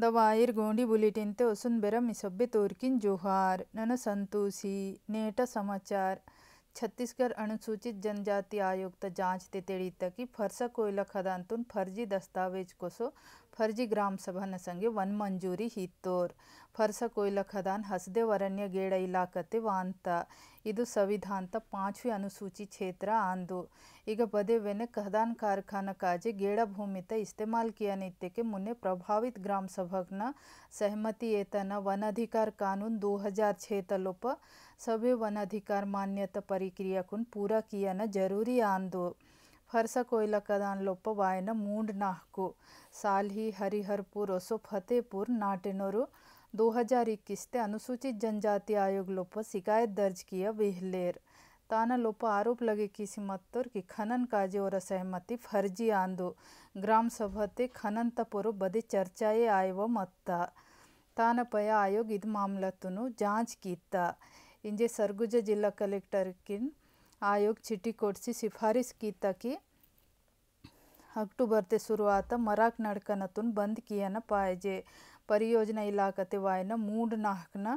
bulletin ते ಬುಲೆಟಿನ್ತೆ ವಸುಂಧೆರ ಮಿಸಬ್ಬೆ तोरकिन जोहार none Santoshi नेटा समाचार छत्तीसगढ़ अनुसूचित जनजाति आयोग त जांच तेतेड़ी तकी फरसा कोयला खदान तुन फर्जी दस्तावेज कोसो फर्जी ग्राम सभा न संगे वन मंजूरी हितोर फरस कोयला खदान हसदेव अरण्य गेड़ इलाकते वांत इदु संविधानत पांचवी अनुसूची क्षेत्र आंदु इग बदेवेने खदान कारखाना काजे गेड़ भूमित इस्तेमाल किया नित्य के मुन्ने प्रभावित ग्राम सभा सहमति एतना वन अधिकार कानून 2006 हजार छे तलोप सभी वन अधिकार मान्यता प्रक्रिया कुन पूरा किया न जरूरी आंदो फरसा कदान लोप वायन मूंड ನಾಲ್ಕು ಸಾಲ್ಹಿ हरिहरपुर ओसो फतेहपुर नाटेनोरू 2021 ते अनुसूचित जनजाति आयोग लोप शिकायत दर्ज किया वेहलेर ताना लोप आरोप लगे किसी मतोर की खनन काजे और असहमति फर्जी आंदो ग्राम सभते खनन तपोरो बदे चर्चाए आयव मत्ता ताना पया आयोग इद मामलतुनु जांच कीता इंजे सरगुजा जिला कलेक्टर किन ಆಯೋಗ್ ಚಿಟಿ ಕೊಡಿಸಿ ಶಿಫಾರಿಸ್ ಕೀತಕಿ ಅಕ್ಟೋಬರ್ತೆ ಶುರುವಾತ ಮರಾಕ್ ನಡ್ಕನತು ಬಂದ್ ಕಿಯನ ಪಾಯಜೆ ಪರಿಯೋಜನಾ ಇಲಾಖತೆ ವಾಯಿನ ಮೂಡ್ ನಾಹಕನ್ನ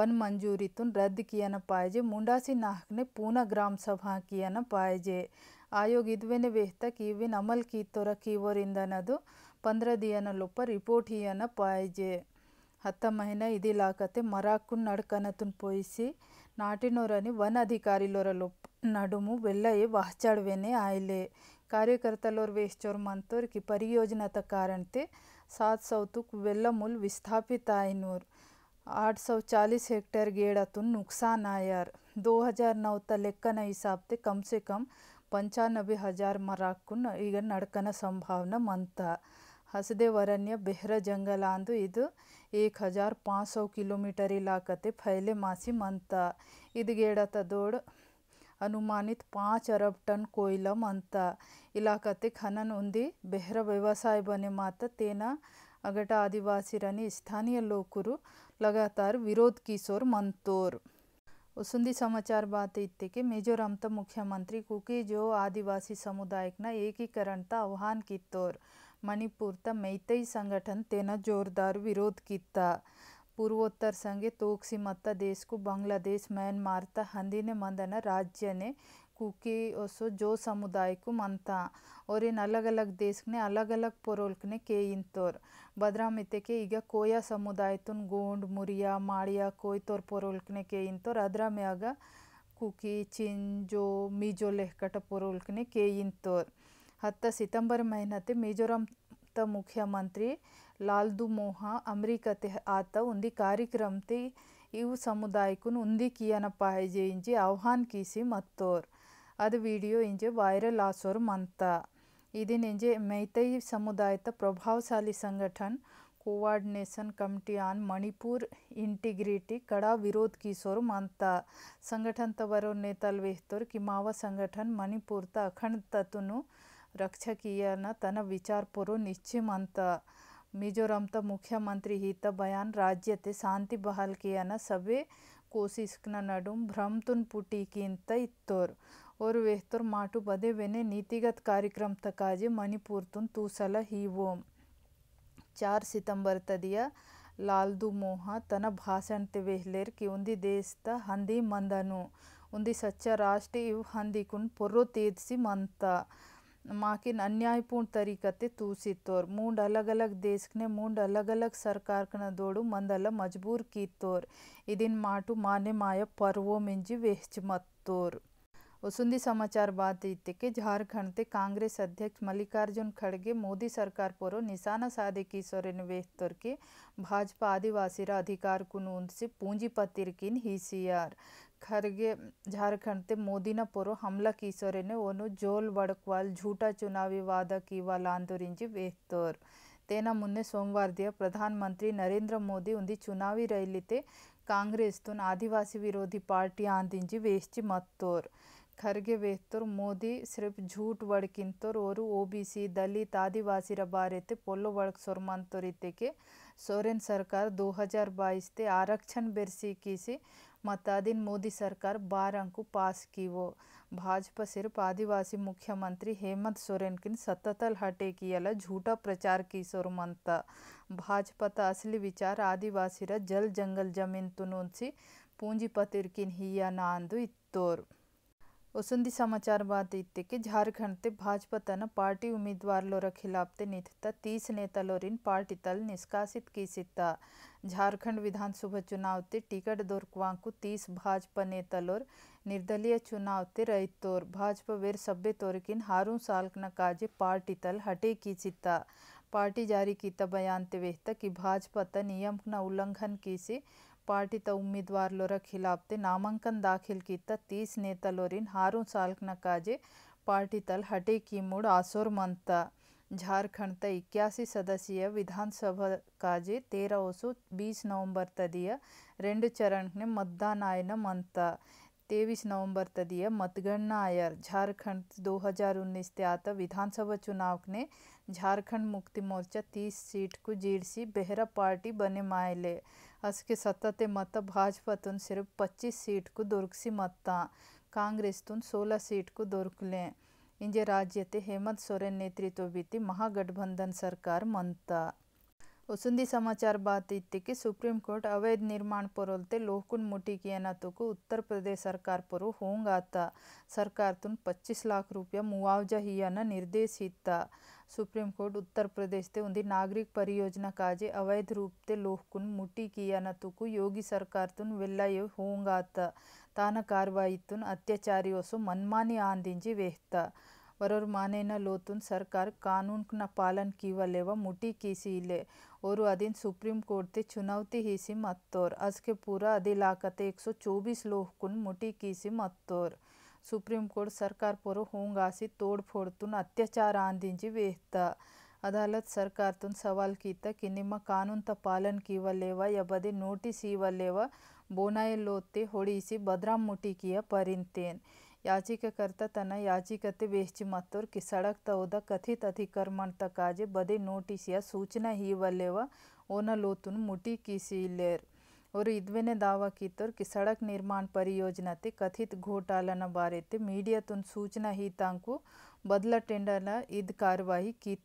ಒನ್ ಮಂಜೂರಿತುನ್ ರದ್ದು ಕಿಯನ ಪಾಯಜೆ ಮುಂಡಾಸಿ ನಾಹ್ಕನೇ ಪೂನ ಗ್ರಾಮಸಭಾ ಹಾಕಿಯಾನ ಪಾಯ್ಜೆ ಆಯೋಗ್ ಇದೇನೆ ವ್ಯತೀವಿನ ಅಮಲ್ ಕೀತ್ತೋರ ಕೀವರಿಂದನದು ಪಂದ್ರ ದಿಯನ ಲೋಪ ರಿಪೋರ್ಟ್ ಇಯನ ಪಾಯಜೆ ಹತ್ತ ಮಹಿನ ಇದಿಲ್ಲಾಖತೆ ಮರಾಕು ನಡ್ಕೊತು ಪೊಯಿಸಿ นาตินอเร ని वन अधिकारी लोरे நடுಮು ಬೆಲ್ಲೈ ವಾಚಾಡವೆನೆ ಆಯಿಲೇ ಕಾರ್ಯಕರ್ತಲೋರ ವೇಷ ಚರ್ಮಂತೋರ್ಕಿ ಪರಿಯೋಜನಾ ತಕಾರಂತೆ 700 ಕ್ಕೆ ಬೆಲ್ಲಮುಲ್ ವಿಸ್ತಾಪಿತಾಯಿನೂರ್ 840 ಹೆಕ್ಟೇರ್ ಗೇಡಾತು ನುಕ್ಸಾನಾಯರ್ 2009 ತಲೆಕ್ಕನ हिसाबತೆ ಕಮಸೆ ಕಮ 95000 ಮರಕುನ ಈಗ ನಡಕನ ಸಂಭಾವನ ಮಂತ ಹಸದೇವರಣ್ಯ ಬೆಹ್ರ ಜಂಗಲ ಅಂದು एक हजार ಹಜಾರ್ सौ किलोमीटर इलाकते फैले मासी ಮಾಸಿ ಮಂತ ಇದಗೇಡತದೋಡ್ अनुमानित पाँच अरब टन कोयला मनता इलाकते खनन उंदी बेहर व्यवसाय बने माता तेना अगट आदिवासी स्थानीय लोकरू लगातार विरोध किशोर मंतोर उसुंदी समाचार बात इतने के मिजोरम मुख्यमंत्री कुकी जो आदिवासी समुदाय ना एकीकरण आह्वान की मणिपुर मेईतई संगठन तेना जोरदार विरोध किया पूर्वोत्तर संघे तोक्सी मत देश को बांग्लादेश म्यांमार त मंदन राज्य ने कुकी ओसो जो समुदाय को मनता और इन अलग अलग देश ने अलग अलग पोरोल्क ने के इन तोर बद्रामिते के ಈಗ ಕೋಯ समुदाय तुन गोंड मुरिया माड़िया कोई तोर पोरोल्क ने के इन तोर अदरा में आगा कुकी चिन जो मीजो लेहकट पोरोल्क के इन ಹತ್ತ ಸಿತಂಬರ್ ಮೈನತೆ ಮಿಜೋರಾಂ ತ ಮುಖ್ಯಮಂತ್ರಿ ಲಾಲ್ದು ಮೋಹ ಅಮೆರಿಕತೆ ಆತ ಉಂದಿ ಕಾರ್ಯಕ್ರಮತೆ ಇವು ಸಮುದಾಯಕ್ಕೂ ಉಂದಿ ಕಿಯನ ಪಾಯಜೆ ಇಂಜಿ ಆಹ್ವಾನ್ ಕೀಸಿ ಮತ್ತೋರ್ ಅದು ವಿಡಿಯೋ ಇಂಜೆ ವೈರಲ್ ಆಸೋರ್ ಮಂತ ಇದನ್ ಇಂಜೆ ಮೈತೈ ಸಮುದಾಯದ ಪ್ರಭಾವಶಾಲಿ ಸಂಘಟನ್ coordination committee on Manipur integrity कड़ा विरोध किशोर मानता संगठन तवरो नेतल वेहतोर कि मावा संगठन मणिपुर त अखंड तत्वनु तन विचार मिजोरम ರಕ್ಷಕೀಯನ ತನ ವಿಚಾರ್ಪುರು ನಿಶ್ಚಿಮಂತ ಮಿಜೋರಂತ ಮುಖ್ಯಮಂತ್ರಿ ಹಿತ ಬಯಾನ್ ರಾಜ್ಯತೆ ಶಾಂತಿ ಬಹಲ್ಕಿಯನ नडुम भ्रम तुन पुटी की इतोर और वेहतर माटू बदे वेने नीतिगत कार्यक्रम तकाजे मणिपुर तुन तूसल ही वोम चार सितंबर तदिया लालदू मोहा तन भाषण ते वेहलेर कि उन्दी देश त हंदी मंदनु उन्दी सच्चा राष्ट्र इव हंदी कुन पुर्रो तेज सी मंता माकिन अन्यायपूर्ण तरीका ते तूसी तोर मूंड अलग अलग देश ने मुंड अलग अलग सरकार कन दोडो मंदल मजबूर की तोर इदिन माटू माने माय पर्वो मिंजी वेहच मत तोर वसुंधी समाचार बात के झारखंड कांग्रेस अध्यक्ष मल्लिकार्जुन खड़गे मोदी सरकार पर निशाना साधे की सोरेन वेहतर के भाजपा आदिवासी अधिकार कुनूंद से सी आर खड़गे झारखंड ते न पोरो हमला ने ओनु जोल वड़कवाल झूठा चुनावी वादा कीवाल आंदोरिंजी वेहतर तेना मुन्ने सोमवार दिया प्रधानमंत्री नरेंद्र मोदी उन्दी चुनावी रैली ते कांग्रेस तुन आदिवासी विरोधी पार्टी आंदिंजी वेस्ची मत्तोर खर्गे वेतर मोदी सिर्फ झूठ बड़किनोर और ओबीसी बी सी दलित आदिवासी बारेते पोलो बड़क सोरमानोरी के सोरेन सरकार दो हज़ार बाईस ते आरक्षण बेरसी कीसी मत मोदी सरकार बार अंकु पास की वो भाजपा सिर्फ आदिवासी मुख्यमंत्री हेमंत सोरेन किन सततल हटे की अला झूठा प्रचार की सोरमंत भाजपा ता असली विचार आदिवासी रा जल जंगल जमीन तुनुंसी पूंजीपतिर किन हिया नांदु इतोर વસંતી સમાચાર બાદ ઇત્તે ઝારખંડ ભાજપತನ ಪಾರ್ಟಿ ಉಮೇದ್ವಾರ್ಲೋರ ಖಿಲಾಫ್ತೆ ನಿಂತಿದ್ದ ತೀಸ್ ನೇತಲೋರಿನ್ ಪಾರ್ಟಿ ತಲ್ ನಿಷ್ಕಾಸಿತ್ ಕೀಸಿತ್ತ झारखंड विधानसभा चुनाव ते टिकट दोरकवांकु तीस भाजपा नेतलोर निर्दलीय चुनाव ते रैतोर भाजपा वेर सभ्य तोरकिन हारू सालकन काजे पार्टी तल हटे की चित्ता किया बयान ಕೀತ कि भाजपा त नियम न उल्लंघन की पार्टी त उम्मीदवार खिलाफ ते नामांकन दाखिल किया तीस नेता लोरिन हारू सालकन काजे पार्टी तल हटे की मूड आसोर मनता झारखंड त इक्यासी सदस्यीय विधानसभा काजे तेरह सौ बीस नवंबर तदिया रेंड चरण ने मतदान आयन मंता तेईस नवंबर तदीय मतगणना आयर झारखंड 2019 त्यात विधानसभा चुनाव ने झारखंड मुक्ति मोर्चा 30 सीट को जीडसी बेहरा पार्टी बने मायले के सतते मत भाजपा तुन सिर्फ 25 सीट को दुर्गसी मत्ता कांग्रेस तुन 16 सीट को दुर्कलें इंजे राज्य हेमंत सोरेन नेतृत्व बीती महागठबंधन सरकार मनता ವಸುಂಧಿ ಸಮಾಚಾರ ಬಾತ್ ಇತ್ತಿಕ್ಕೆ ಸುಪ್ರೀಂ ಕೋರ್ಟ್ निर्माण ನಿರ್ಮಾಣ लोहकुन ಲೋಕುನ್ ಮುಟಿಕಿ ಏನತುಕು उत्तर प्रदेश सरकार पर होंग आता सरकार तुन पच्चीस लाख रुपया मुआवजा हियाना निर्देश हिता सुप्रीम कोर्ट उत्तर प्रदेश ते उन्दी नागरिक परियोजना काजे अवैध रूप ते लोहकुन मुटी किया न तो योगी सरकार तुन वेल्ला ये होंग आता ताना कार्रवाई तुन अत्याचारियों सो मनमानी आंदिंजी वेहता ಬರೋರು ಮಾನೇನ ಲೋತುನ್ ಸರ್ಕಾರ ಕಾನೂನ್ನ ಪಾಲನ್ वा ಮುಟಿ ಕೀಸಿ ಇಲ್ಲೆ और अधीन सुप्रीम कोर्ट ते चुनौती हिसी सी मत्तोर अज के पूरा अधिलाकते एक सौ चौबीस लोह कुन मुटी की सी मत्तोर सुप्रीम कोर्ट सरकार पोरो होंगासी तोड़ फोड़ तुन अत्याचार आंदी वेहता अदालत सरकार तुन सवाल कीता कि निम कानून त पालन वा या बदे नोटिस इवलेवा लोते होड़ीसी भद्राम मुटी किया परिंतेन याचिकाकर्ता तन याचिकते वेचि मतोर की सड़क तौद तो कथित अतिक्रमण तकाजे बदे नोटिसिया सूचना ही वलेव ओन लोतुन मुटी किसीर और इद्वेने दावा की तोर सड़क निर्माण परियोजना कथित घोटालन बारे मीडिया तुन सूचना ही तांकु बदला टेंडरला इद कार्यवाही की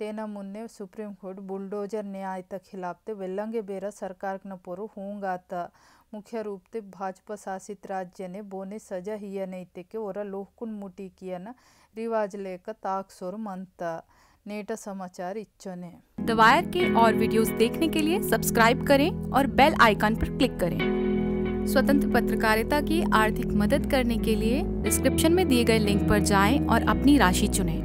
ತೇನ ಮುನ್ನೆ ಸುಪ್ರೀಂ खिलाफ ते वेलंगे बेरा सरकार ಬೇರ ಸರ್ಕಾರಕ್ನ ಪೋರು ಹೂಂಗಾತ मुख्य रूप से भाजपा शासित राज्य ने बोने सजा हिया ते के ओर लोहकुन मुटी किया न रिवाज लेकर ताक सोर मनता समाचार इच्छने दवायर के और वीडियोस देखने के लिए सब्सक्राइब करें और बेल आइकन पर क्लिक करें स्वतंत्र पत्रकारिता की आर्थिक मदद करने के लिए डिस्क्रिप्शन में दिए गए लिंक पर जाएं और अपनी राशि चुनें